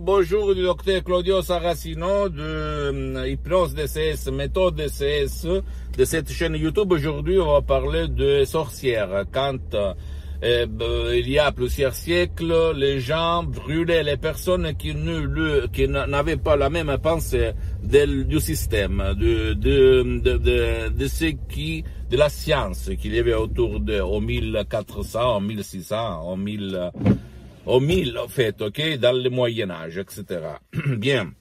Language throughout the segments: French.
Bonjour, du docteur Claudio Saracino de euh, Hypnose DCS, méthode DCS de cette chaîne YouTube. Aujourd'hui, on va parler de sorcières. Quand euh, eh ben, il y a plusieurs siècles, les gens brûlaient les personnes qui n'avaient pas la même pensée du système, de, de, ce qui, de la science qu'il y avait autour de en 1400, 1600, en 1000 au mille, en fait, ok, dans le Moyen Âge, etc. Bien.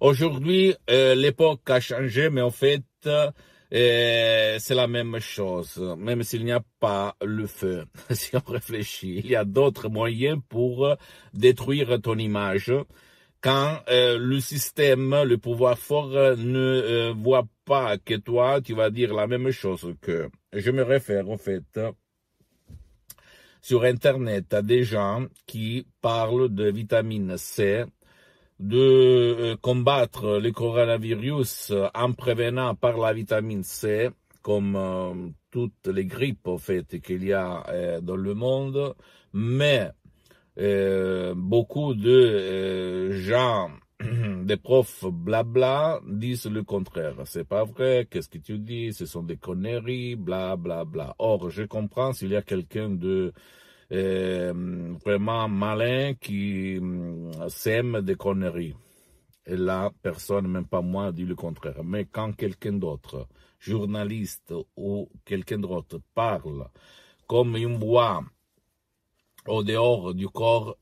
Aujourd'hui, euh, l'époque a changé, mais en fait, euh, c'est la même chose, même s'il n'y a pas le feu. si on réfléchit, il y a d'autres moyens pour euh, détruire ton image quand euh, le système, le pouvoir fort euh, ne voit pas que toi, tu vas dire la même chose que. Je me réfère en fait sur Internet à des gens qui parlent de vitamine C, de euh, combattre le coronavirus en prévenant par la vitamine C, comme euh, toutes les grippes en fait qu'il y a euh, dans le monde, mais beaucoup de gens des profs blabla disent le contraire. C'est pas vrai. Qu'est-ce que tu dis? Ce sont des conneries, bla, bla, bla. Or, je comprends s'il y a quelqu'un de, euh, vraiment malin qui mm, sème des conneries. Et là, personne, même pas moi, dit le contraire. Mais quand quelqu'un d'autre, journaliste ou quelqu'un d'autre, parle comme une voix au dehors du corps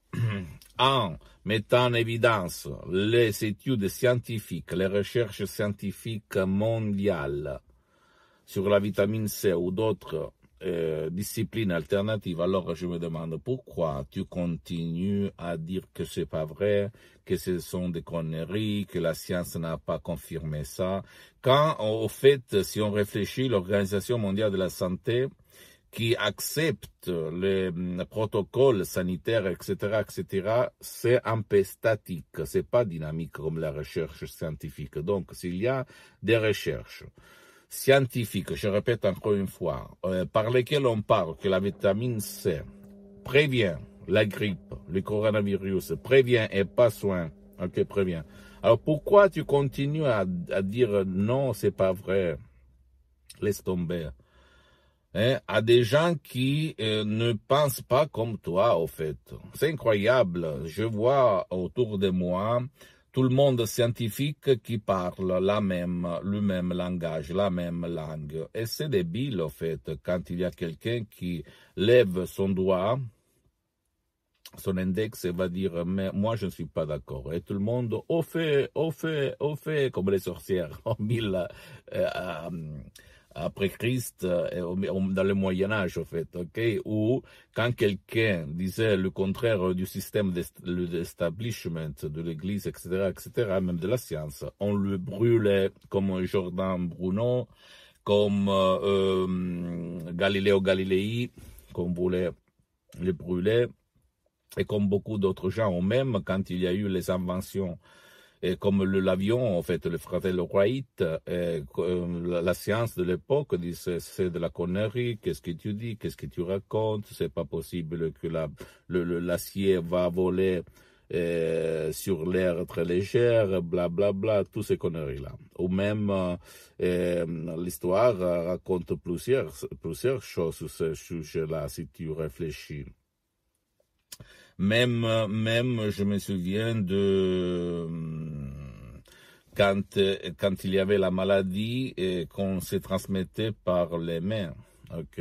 en mettant en évidence les études scientifiques, les recherches scientifiques mondiales sur la vitamine C ou d'autres euh, disciplines alternatives, alors je me demande pourquoi tu continues à dire que c'est pas vrai, que ce sont des conneries, que la science n'a pas confirmé ça, quand au fait, si on réfléchit, l'Organisation mondiale de la santé qui acceptent les mm, protocoles sanitaires, etc., etc., c'est un peu statique, c'est pas dynamique comme la recherche scientifique. Donc, s'il y a des recherches scientifiques, je répète encore une fois, euh, par lesquelles on parle que la vitamine C prévient la grippe, le coronavirus, prévient et pas soin, ok, prévient. Alors pourquoi tu continues à, à dire non, c'est pas vrai, laisse tomber. Hein, à des gens qui euh, ne pensent pas comme toi, au fait. C'est incroyable. Je vois autour de moi tout le monde scientifique qui parle la même, le même langage, la même langue. Et c'est débile, au fait, quand il y a quelqu'un qui lève son doigt, son index et va dire mais moi je ne suis pas d'accord et tout le monde au fait au fait au fait comme les sorcières en mille euh, euh, après Christ, euh, dans le Moyen Âge, en fait, ok, où quand quelqu'un disait le contraire du système d'establishment de l'Église, etc., etc., même de la science, on le brûlait comme Jordan Bruno, comme euh, euh Galileo Galilei, qu'on voulait le brûler, et comme beaucoup d'autres gens, même quand il y a eu les inventions et comme l'avion, en fait, le fratello White, euh, la, la, science de l'époque dit c'est de la connerie, qu'est-ce que tu dis, qu'est-ce que tu racontes, c'est pas possible que l'acier va voler euh, sur l'air très légère, blablabla, bla, bla, tous ces conneries-là. Ou même, euh, l'histoire raconte plusieurs, plusieurs choses sur ce sujet-là, si tu réfléchis. Même, même, je me souviens de, quand, euh, quand il y avait la maladie et euh, qu'on se transmettait par les mains, ok,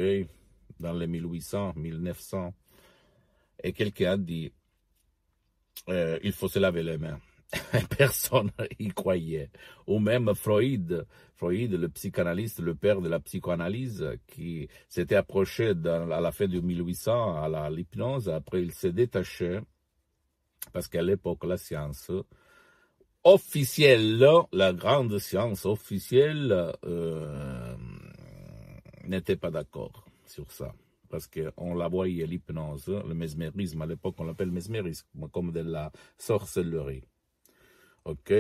dans les 1800, 1900. Et quelqu'un a dit, euh, il faut se laver les mains. Personne y croyait. Ou même Freud, Freud, le psychanalyste, le père de la psychoanalyse, qui s'était approché dans, à la fin du 1800 à l'hypnose, après il s'est détaché, parce qu'à l'époque, la science, officielle, la grande science officielle euh, n'était pas d'accord sur ça. Parce qu'on la voyait, l'hypnose, le mesmérisme, à l'époque on l'appelle mesmérisme, comme de la sorcellerie. Ok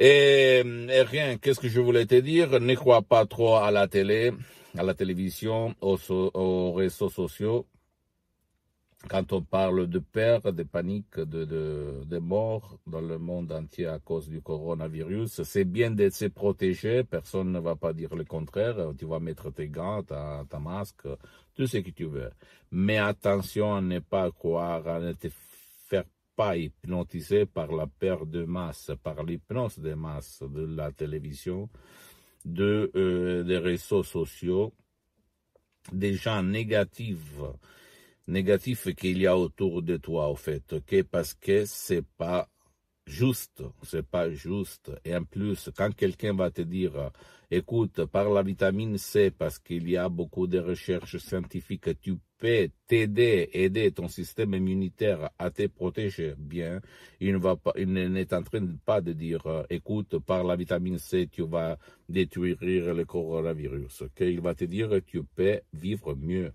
et, rien, qu'est-ce que je voulais te dire Ne crois pas trop à la télé, à la télévision, aux réseaux sociaux quand on parle de peur, de panique, de, de, mort dans le monde entier à cause du coronavirus, c'est bien d'être protégé, protéger. Personne ne va pas dire le contraire. Tu vas mettre tes gants, ta, ta masque, tout ce que tu veux. Mais attention à ne pas croire, à ne te faire pas hypnotiser par la peur de masse, par l'hypnose de masse de la télévision, de, euh, des réseaux sociaux, des gens négatifs négatif qu'il y a autour de toi, au fait, que Parce que c'est pas juste, c'est pas juste. Et en plus, quand quelqu'un va te dire, écoute, par la vitamine C, parce qu'il y a beaucoup de recherches scientifiques, tu peux t'aider, aider ton système immunitaire à te protéger bien, il ne va pas, il n'est en train de pas de dire, écoute, par la vitamine C, tu vas détruire le coronavirus. qu'il va te dire, tu peux vivre mieux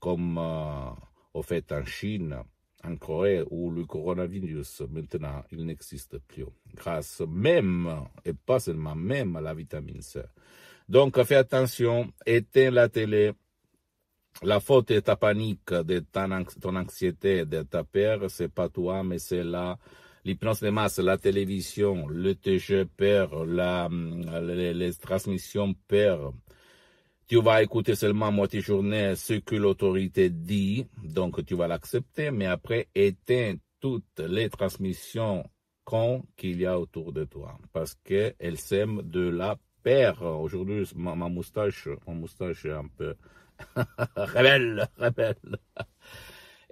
comme euh, au fait en Chine, en Corée, où le coronavirus, maintenant, il n'existe plus, grâce même, et pas seulement même, à la vitamine C. Donc, fais attention, éteins la télé. La faute est ta panique, de ton, anxiété, de ta peur, c'est pas toi, mais c'est là. L'hypnose des masses, la télévision, le TG perd, les, transmissions perdent tu vas écouter seulement à moitié journée ce que l'autorité dit, donc tu vas l'accepter, mais après éteins toutes les transmissions cons qu'il y a autour de toi, parce que qu'elles sèment de la peur. Aujourd'hui, ma, moustache, mon moustache est un peu rebelle, rebelle.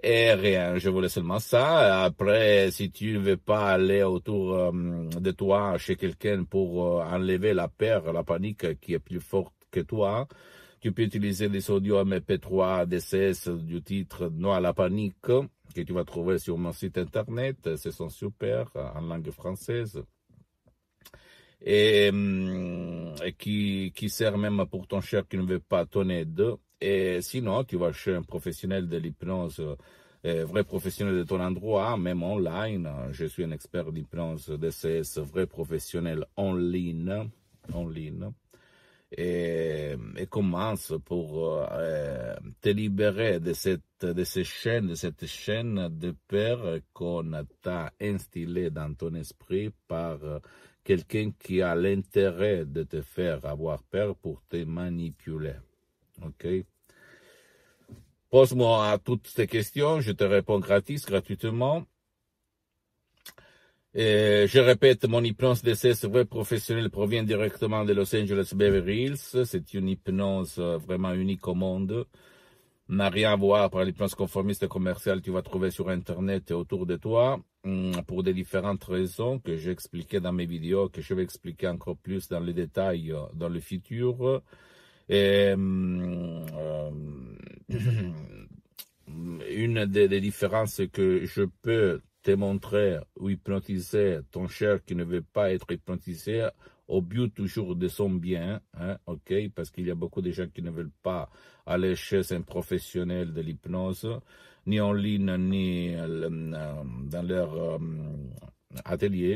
Et rien, je voulais seulement ça. Après, si tu ne veux pas aller autour euh, de toi chez quelqu'un pour euh, enlever la peur, la panique qui est plus forte que toi. Tu peux utiliser des audios MP3, DCS du titre noir à la panique, que tu vas trouver sur mon site internet. Ce sont super en langue française. Hum, et, qui, qui sert même pour ton cher qui ne veut pas ton aide. Et sinon, tu vas chez un professionnel de l'hypnose, euh, vrai professionnel de ton endroit, même online. Je suis un expert d'hypnose DCS, vrai professionnel en ligne. En ligne et, commence pour euh, te libérer de cette de ces chaînes, de cette chaîne de peur qu'on t'a instillée dans ton esprit par euh, quelqu'un qui a l'intérêt de te faire avoir peur pour te manipuler. Ok? Pose-moi toutes ces questions, je te réponds gratis, gratuitement je répète, mon hypnose d'essai vrai professionnel provient directement de Los Angeles Beverly Hills. C'est une hypnose euh, vraiment unique au monde. N'a rien à voir par l'hypnose conformiste commerciale que tu vas trouver sur Internet et autour de toi hmm, pour des différentes raisons que j'expliquais dans mes vidéos, que je vais expliquer encore plus dans les détails euh, dans le futur. Et, hmm, euh, une des, des différences que je peux démontrer ou hypnotiser ton cher qui ne veut pas être hypnotisé au but toujours de son bien, hein, ok, parce qu'il y a beaucoup de gens qui ne veulent pas aller chez un professionnel de l'hypnose, ni en ligne, ni euh, dans leur euh, atelier.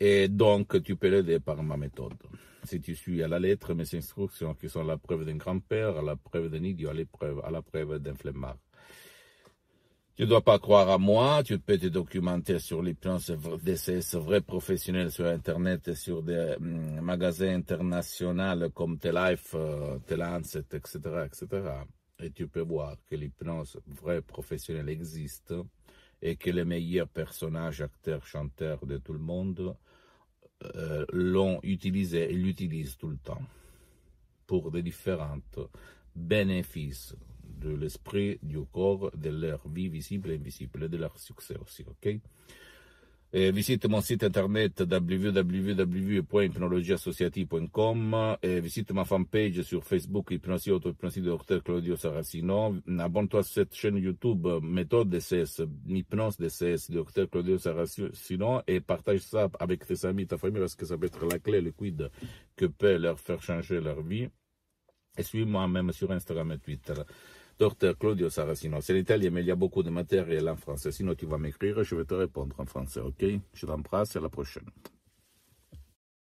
Et donc, tu peux l'aider par ma méthode. Si tu suis à la lettre mes instructions qui sont la preuve d'un grand-père, à la preuve d'un idiot, à la preuve d'un flemmard. Tu ne dois pas croire à moi, tu peux te documenter sur l'hypnose DCS vrais professionnels sur Internet et sur des hum, magasins internationaux comme T-Life, euh, T-Lancet, etc., etc. Et tu peux voir que l'hypnose vrai professionnel existe et que les meilleurs personnages, acteurs, chanteurs de tout le monde euh, l'ont utilisé et l'utilisent tout le temps pour des différents bénéfices de l'esprit, du corps, de leur vie visible et invisible, et de leur succès aussi, ok visite mon site internet www.hypnologieassociative.com et visite ma fanpage sur Facebook Hypnosie auto docteur Claudio Saracino. Abonne-toi à cette chaîne YouTube Méthode de Hypnose de docteur Claudio Saracino et partage ça avec tes amis, ta famille parce que ça peut être la clé, le quid que peut leur faire changer leur vie. Et suis-moi même sur Instagram et Twitter. Docteur Claudio Saracino, c'est l'italien, mais il y a beaucoup de matériel en français. Sinon, tu vas m'écrire, je vais te répondre en français, ok Je t'embrasse, à la prochaine.